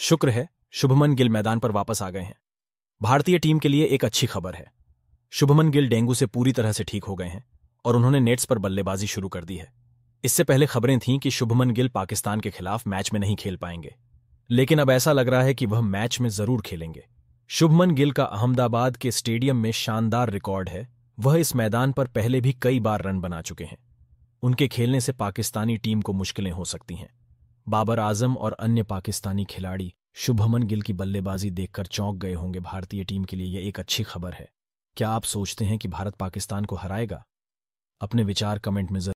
शुक्र है शुभमन गिल मैदान पर वापस आ गए हैं भारतीय टीम के लिए एक अच्छी खबर है शुभमन गिल डेंगू से पूरी तरह से ठीक हो गए हैं और उन्होंने नेट्स पर बल्लेबाजी शुरू कर दी है इससे पहले खबरें थीं कि शुभमन गिल पाकिस्तान के खिलाफ मैच में नहीं खेल पाएंगे लेकिन अब ऐसा लग रहा है कि वह मैच में जरूर खेलेंगे शुभमन गिल का अहमदाबाद के स्टेडियम में शानदार रिकॉर्ड है वह इस मैदान पर पहले भी कई बार रन बना चुके हैं उनके खेलने से पाकिस्तानी टीम को मुश्किलें हो सकती हैं बाबर आजम और अन्य पाकिस्तानी खिलाड़ी शुभमन गिल की बल्लेबाजी देखकर चौंक गए होंगे भारतीय टीम के लिए यह एक अच्छी खबर है क्या आप सोचते हैं कि भारत पाकिस्तान को हराएगा अपने विचार कमेंट में जरूर